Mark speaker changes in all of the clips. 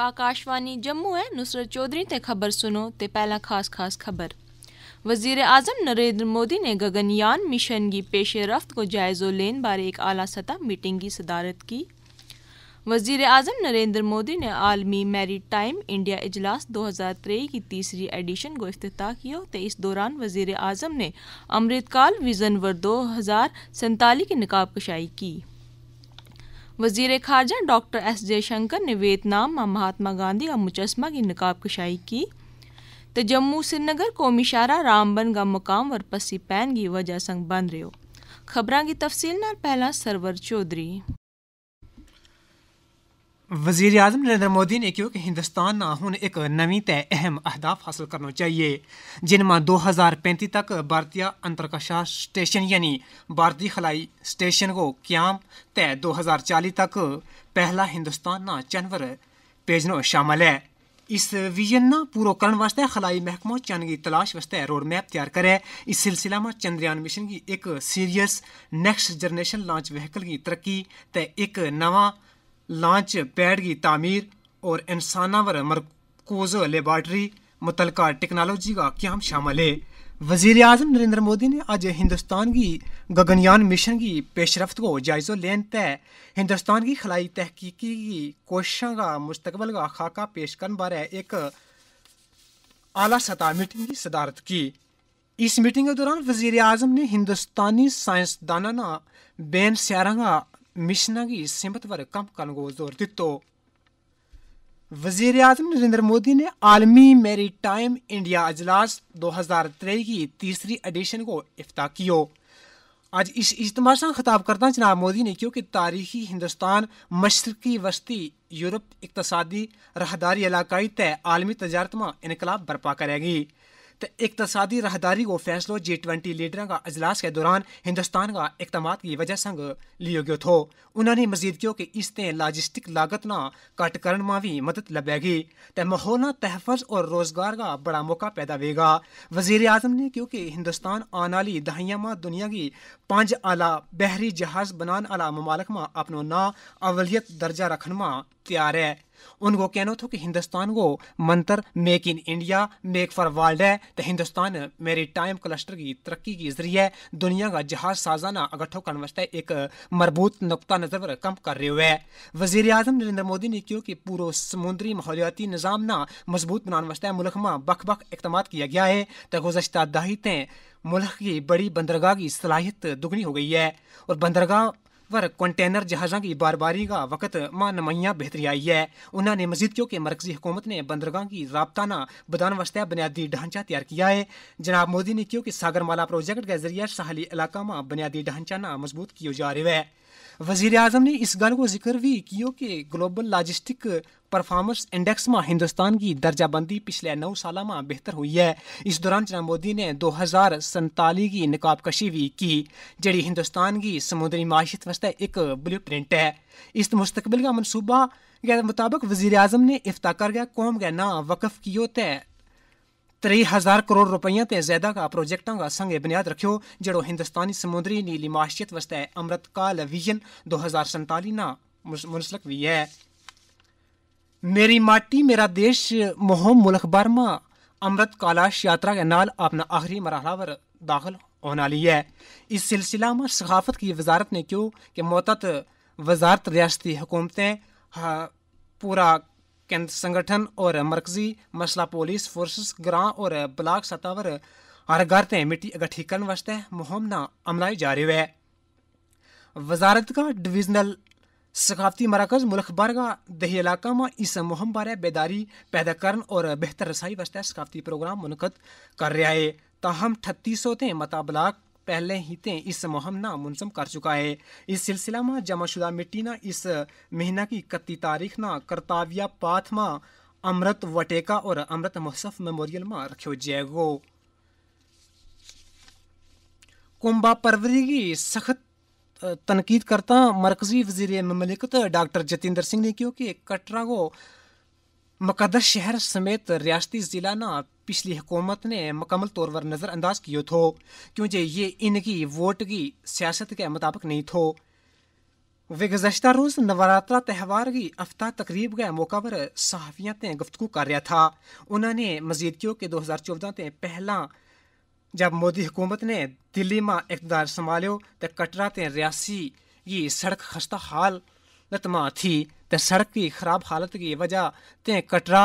Speaker 1: आकाशवाणी जम्मू है नुसरत चौधरी ते खबर सुनो ते पहला खास खास खबर वजीर अजम नरेंद्र मोदी ने गगनयान मिशन की पेश रफ्त को जायज़ो लेने बारे एक आला सतह मीटिंग की सदारत की वजीर अजम नरेंद्र मोदी ने आलमी मेरी टाइम इंडिया इजलास 2023 की तीसरी एडिशन को अफ्ताह किया तो इस दौरान वजीर अजम ने अमृतकाल विजन वर दो हज़ार सैंतालीस की नकाब कशाई की वजीर खारजा डॉक्टर एस जयशंकर ने वियतनाम महात्मा गांधी का मुजस्मा की नकाब कशाई की तो जम्मू श्रीनगर कौमी शारा रामबन का मुकाम और पसी पैन की वजह संग बंद रहे खबर की तफसील न पहला सरवर चौधरी
Speaker 2: वजीर अजम नरेंद्र मोदी ने कहो कि हिंदुस्तान हुन इक नवीं ते अहम अहदाफ हासिल करना चाहिए जिन मां दो हज़ार पैंती तक भारतीय अंतरकशा स्टेशन यानी भारतीय खलाई स्टेशन को क्याम ते दो हज़ार चालीस तक पहला हिंदुस्तान चनवर भेजना शामिल है इस विजन ना पूरा करने वास्ते खलाई महकमा चंद की तलाश वास्ते रोड मैप तैयार करे इस सिलसिला में चंद्रयान मिशन की एक serious next generation launch vehicle की तरक्की ते एक नवा लांच पैड की तमीर और इंसानावर वर मरकूज लेबार्टरी मुतल टेक्नोलॉजी का क्याम शामिल है वजीर अजम नरेंद्र मोदी ने आज हिंदुस्तान की गगनयान मिशन की पेशरफ को जायज़ो लेन ते हिंदुस्तान की खलाई तहकीकी की कोशिशों का मुस्तबल का खाका पेश करने बारे एक आला सतह मीटिंग की सदारत की इस मीटिंग के दौरान वजीर अजम ने हिंदुस्तानी साइंसदाना बैन का मिशनगी सिमत वर कम को जोर दितो वजीर अजम नरेंद्र मोदी ने आलमी मेरी टाइम इंडिया अजलास दो हज़ार त्रेई की तीसरी एडिशन को इफ्ताह कियो आज इस इज्तम से खिताब करता जनाब मोदी ने क्योंकि तारीखी हिंदुस्तान मशरकी वस्ती यूरोप इकतसादी राहदारी इलाकई तय आलमी तजारत में इनकलाब बर्पा करेगी इकतसादी राहदारी को फैसलो जी ट्वेंटी लीडरों का अजलास के दौरान हिंदुस्तान का इकदाम की वजह संग लियो गयो थो उन्होंने मजीद क्यों कि इसते लॉजिस्टिक लागत ना घट करण में भी मदद लभेगी तो माहौल तहफ़ और रोजगार का बड़ा मौका पैदा होगा वजीर अजम ने क्योंकि हिंदुस्तान आने वाली दहाइया में दुनिया की पांच आला बहरी जहाज बनाने आला ममालक में अपनो ना अवलियत दर्जा रखन में तैयार है उनको कहना थो कि हिंदुस्तान को मंत्र make in India make for world है तो हिंदुस्तान मेरी टाइम क्लस्टर की तरक्की के जरिए दुनिया का जहाज साजाना अगठो करने वास्ते एक मरबूत नुकता नज़र पर कम कर रहे हुए वजीर अजम नरेंद्र मोदी ने क्यों कि पूरा समुद्री माहौलियाती निज़ाम ना मजबूत बनाने वास्ते मुल्क में बख बख इकदाम किया गया है तो गुजशत दाहितें मुल्क की बड़ी बंदरगाह की सलाहियत दुगनी हो गई है और बंदरगाह पर कंटेनर जहाज़ों की बारबारी का वक्त ਮਾਂ ਨਮਈਆਂ बेहतरी आई है उन्होंने मजीद क्यों के मरकजी हुकूमत ने बंदरगाह की राबताना बदान वास्ते बुनियादी ढांचा तैयार किया है जनाब मोदी ने क्यों कि सागरमाला प्रोजेक्ट के जरिए सहाली इलाका में बुनियादी ढांचा ना मजबूत किया जा रहा है वजीर अजम ने इस गल को जिक्र भी कियो कि ग्लोबल लाजिस्टिक परफॉर्मेंस इंडेक्स में हिंदुस्तान की दर्जाबंदी पिछले नौ साल में बेहतर हुई है इस दौरान जनाब मोदी ने दो हज़ार संताली की नकाबकशी भी की जड़ी हिंदुस्तान की समुद्री माशियत वास्ते एक ब्लू प्रिंट है इस मुस्तबिल का मनसूबा के मुताबिक वजीर अजम ने कर गया कौम के नाम वक्फ कियो त्रेई हज़ार करोड़ रुपये ते ज्यादा का प्रोजेक्टों का संगे बुनियाद रखो जड़ो हिंदुस्तानी समुद्री नीली माशियत वस्ते अमृतकाल विजन दो हज़ार संताली न मुनसलक भी है मेरी माटी मेरा देश मोहम मुल्क बर्मा अमृत कालाश यात्रा के नाल अपना आखिरी मरहला पर दाखिल होने वाली है इस सिलसिला में सखाफत की वजारत ने क्यों कि मोतत वजारत रियाती हुकूमतें पूरा केंद्र संगठन और मरकजी मसला पुलिस फोर्स ग्रां और ब्लाक सतह पर हर घर ते मिट्टी इकट्ठी करने वास्ते मुहिम ना अमलाई जारी है वजारत का डिवीजनल सकाफती मरकज मुल्क भर का दही इलाका में इस मुहिम बारे बेदारी पैदा करने और बेहतर रसाई वास्ते सकाफती प्रोग्राम मुनद कर रहा है ताहम ठत्ती सौ ते मता ब्लाक पहले ही ते इस मुहिम ना मुनसम कर चुका है इस सिलसिला में जमाशुदा मिट्टी ना इस महीना की इकती तारीख ना करताविया पाथ में अमृत वटेका और अमृत महोत्सव मेमोरियल में रखो जाएगो कुंबा परवरी की सख्त तनकीद करता मरकजी वजीर ममलिकत डॉक्टर जतेंद्र सिंह ने क्योंकि कटरा को मकदस शहर समेत रियासती ज़िला ना पिछली हुकूमत ने मुकम्मल तौर पर नज़रअंदाज किया थो क्योंकि ये इनकी वोट की सियासत के मुताबिक नहीं थो वे गुजशत रोज़ नवरात्रा त्यौहार की अफ्ताह तकरीब के मौका पर सहाफिया ते गुफ्तु कर रहा था उन्होंने मजीद क्यों कि दो हज़ार चौदह ते पहला जब मोदी हुकूमत ने दिल्ली में इकतदार संभालो तो कटरा ते रियासी ये सड़क खस्ता हालत में थी तो सड़क की खराब हालत की वजह ते कटरा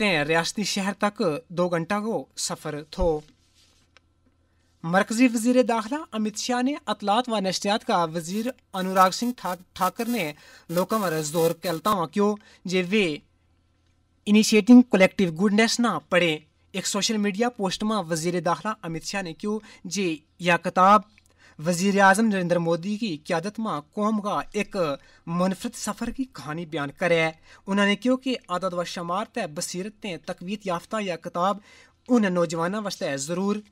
Speaker 2: ते रियासती शहर तक दो घंटा को सफ़र थो मरकजी वजीर दाखिला अमित शाह ने अतलात व नशियात का वजीर अनुराग सिंह ठाकर ने लोगों पर जोर कहलता हुआ क्यों जे वे इनिशिएटिंग कलेक्टिव गुडनेस ना पढ़े एक सोशल मीडिया पोस्ट में वजीर दाखिला अमित शाह ने क्यों जे यह किताब वजीर अजम नरेंद्र मोदी की क्यादत में कौम का एक मुनफरद सफ़र की कहानी बयान करे उन्होंने क्यों कि आदत व शुमार त बसीरत ते तकवीत याफ्ता या किताब उन नौजवानों वास्ते ज़रूर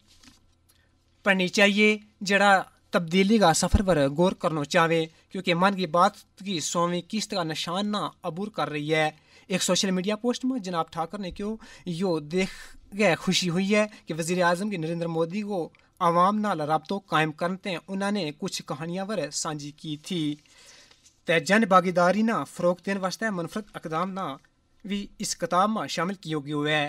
Speaker 2: पढ़नी चाहिए जड़ा तब्दीली का सफ़र पर गौर करना चाहे क्योंकि मन की बात की सौवीं किस्त का निशान ना अबूर कर रही है एक सोशल मीडिया पोस्ट में जनाब ठाकर ने क्यों यो देख गए खुशी हुई है कि वज़ी अजम की नरेंद्र मोदी को ਆਵਾਮ ਨਾਲ ਰابطੋ ਕਾਇਮ ਕਰਨ ਤੇ ਉਹਨਾਂ ਨੇ ਕੁਝ ਕਹਾਣੀਆਂ ਬਾਰੇ ਸਾਂਝੀ ਕੀਤੀ ਤੇ ਜਨ ਬਾਗੀਦਾਰੀ ਨਾ ਫਰੋਗ ਦੇਣ ਵਾਸਤੇ ਮਨਫਰਦ ਇਕਦਾਮ ਨਾ ਵੀ ਇਸ ਕਿਤਾਬ ਮਾ ਸ਼ਾਮਿਲ ਕੀਓ ਗਿਓ ਹੈ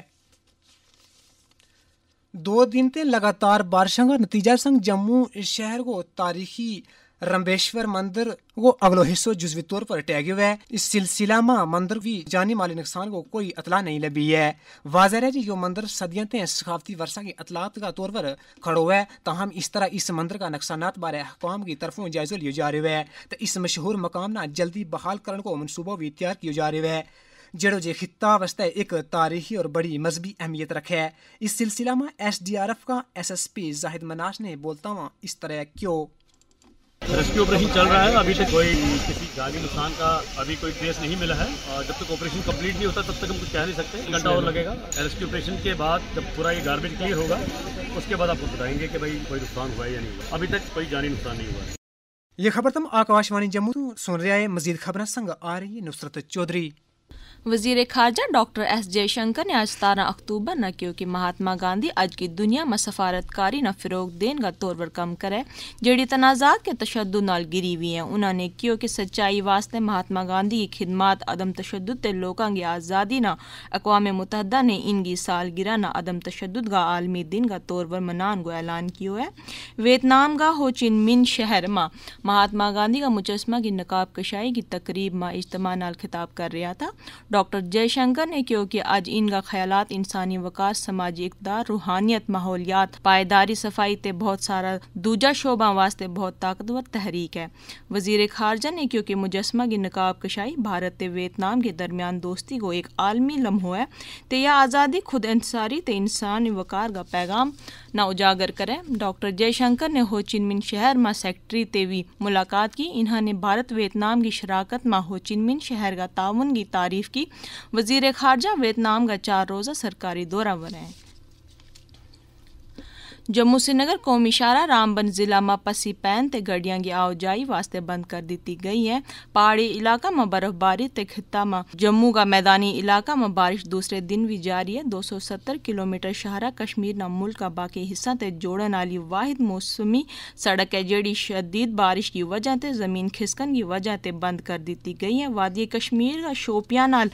Speaker 2: दो दिन ते लगातार बारिशों का नतीजा संग जम्मू शहर को तारीखी रंबेश्वर मंदिर वो अगलो हिस्सो जुजवी तौर पर टैग हुआ है इस सिलसिला में मंदिर भी जानी माली नुकसान को कोई अतला नहीं लगी है वाजर है जी यो मंदिर सदियाँ ते सकाफती वर्षा की अतलात का तौर पर खड़ो है तहम इस तरह इस मंदिर का नुकसानात बारे अहकाम की तरफों जायजा लिया जा रहा है तो इस मशहूर मकाम ना जल्दी बहाल करने को मनसूबा भी तैयार किया जा रहा है जड़ो जे खिता वस्ते एक तारीखी और बड़ी मजहबी अहमियत रखे है इस सिलसिला में एस डी आर एफ का S S P Zahid Manash ने बोलता हुआ इस तरह क्यों
Speaker 1: रेस्क्यू ऑपरेशन चल रहा है अभी तक कोई किसी जानी नुकसान
Speaker 2: का अभी कोई ट्रेस नहीं मिला है और जब तक ऑपरेशन कंप्लीट नहीं होता तब तक हम कुछ कह नहीं सकते घंटा और लगेगा
Speaker 1: रेस्क्यू ऑपरेशन के बाद जब पूरा ये गार्बेज क्लियर होगा उसके बाद आपको बताएंगे कि भाई कोई नुकसान हुआ है या नहीं हुआ अभी तक कोई जानी नुकसान नहीं हुआ है
Speaker 2: ये खबर तुम आकाशवाणी जम्मू सुन रहे मजीद खबर संग आ रही नुसरत चौधरी
Speaker 1: वजीर खारजा डॉक्टर एस जयशंकर ने आज सतारह अक्टूबर न क्योंकि महात्मा गांधी अज की दुनिया में सफारतकारी न फरोग देन का तौर पर कम करे जड़ी तनाजात के तशद नाल गिरी हुई है उन्होंने क्यों कि सच्चाई वास्ते महात्मा गांधी की खिदमत अदम तशद ते लोगों की आज़ादी न अकवा मुतहदा ने इनकी सालगिरह न अदम तशद का आलमी दिन का तौर पर मनान को ऐलान किया है वियतनाम का होचिन मिन शहर में महात्मा गांधी का मुजस्मा की नकाब कशाई की तकरीब में इज्तम खिताब कर रहा था डॉक्टर जयशंकर ने क्योंकि आज इनका ख्याल इंसानी वकार समाजी इकदार रूहानियत माहौलियात पायदारी सफाई ते बहुत सारा दूजा शोबा वास्ते बहुत ताकतवर तहरीक है वजीर खारजा ने क्योंकि मुजस्मा की नकाब कशाई भारत ते वियतनाम के दरमियान दोस्ती को एक आलमी लम्हो है ते यह आज़ादी खुद इंसारी ते इंसानी वकार का पैगाम ना उजागर करें डॉक्टर जयशंकर ने हो चिनमिन शहर में सेक्रेटरी ते भी मुलाकात की इन्होंने भारत वियतनाम की शराकत में हो चिनमिन शहर का ताउन की तारीफ की की वजीर खारजा वियतनाम का चार रोज़ा सरकारी दौरा बनाएँ जम्मू श्रीनगर कौमी शाहरा रामबन जिला में पसी पैन ते गड्डियां की आओजाई वास्ते बंद कर दी गई है पहाड़ी इलाका में बर्फबारी ते खिता में जम्मू का मैदानी इलाका में बारिश दूसरे दिन भी जारी है दो सौ सत्तर किलोमीटर शाहरा कश्मीर ना मुल्क का बाकी हिस्सा ते जोड़न आली वाहिद मौसमी सड़क है जेड़ी शदीद बारिश की वजह ते जमीन खिसकन की वजह ते बंद कर दी गई है वादी कश्मीर का शोपिया नाल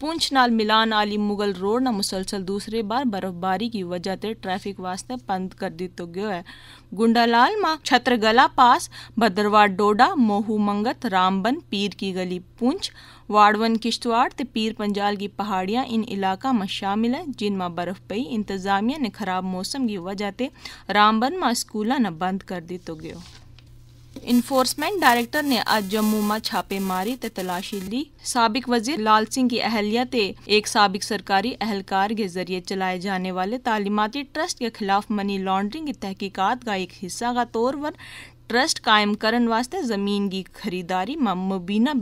Speaker 1: पुंछ नाल मिलान आली मुगल रोड ना मुसलसल दूसरे बार बर्फबारी की वजह से ट्रैफिक वास्ते बंद कर तो गयो है गुंडालाल मा छत्रगला पास भद्रवाड़ डोडा मोहू मंगत रामबन पीर की गली पुंछ वाड़वन किश्तवाड़ ते पीर पंजाल की पहाड़ियाँ इन इलाका में शामिल है मा बर्फ पई इंतजामिया ने खराब मौसम की वजह से रामबन मां स्कूलों न बंद कर तो गयो इन्फोर्समेंट डायरेक्टर ने आज जम्मू में छापेमारी ते तलाशी ली सबक वजीर लाल सिंह की अहलिया ते एक सबक सरकारी अहलकार के जरिए चलाए जाने वाले तालीमती ट्रस्ट के खिलाफ मनी लॉन्ड्रिंग की तहकीकात का एक हिस्सा का तौर पर ट्रस्ट कायम करण वास्ते ज़मीन की खरीदारी मां मुबीना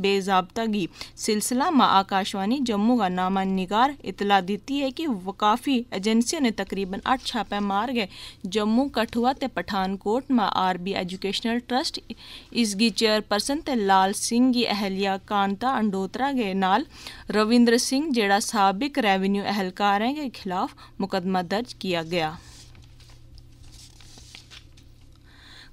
Speaker 1: की सिलसिला में आकाशवाणी जम्मू का नामा निगार इतला दी है कि वकाफी एजेंसियों ने तकरीबन अठ छापे मार गए जम्मू कठुआ ते पठानकोट मां आर बी एजुकेशनल ट्रस्ट इसकी चेयरपर्सन ते लाल सिंह की अहलिया कांता अंडोत्रा के नाल रविंद्र सिंह जेड़ा सबक रेवेन्यू एहलकारें के खिलाफ मुकदमा दर्ज किया गया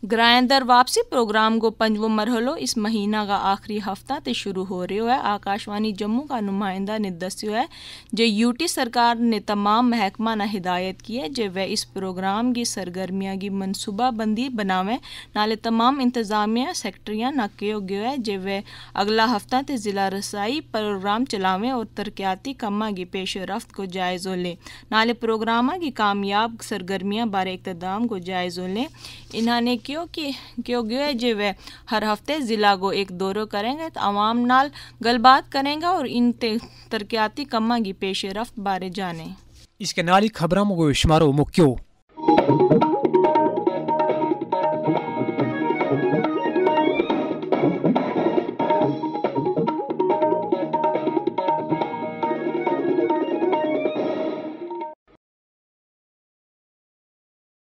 Speaker 1: ग्रायंदर दर वापसी प्रोग्राम को पंजो मरहलो इस महीना का आखिरी हफ्ता ते शुरू हो रो है आकाशवाणी जम्मू का नुमाइंदा ने दस्यो है जो यूटी सरकार ने तमाम महकमा ने हिदायत की है जो वह इस प्रोग्राम की सरगर्मियाँ की मनसूबाबंदी बनावें नाले तमाम इंतजामिया सेक्ट्रियाँ ना कियो गयो है जो वह अगला हफ्ता ते जिला रसाई प्रोग्राम चलावें और तरक्याती कमा की पेश रफ्त को जायजो लें नाले प्रोग्रामा की कामयाब सरगर्मियाँ बारे इकतदाम को जायजो लें इन्होंने क्योंकि क्योंकि जो वे हर हफ्ते ज़िला को एक दौरो करेंगे तो आवाम नाल गलबात करेंगे और इन तरक्याती कमा की पेश रफ्त बारे जाने
Speaker 2: इसके नाल ही खबर मुगो शुमारो मुक्यो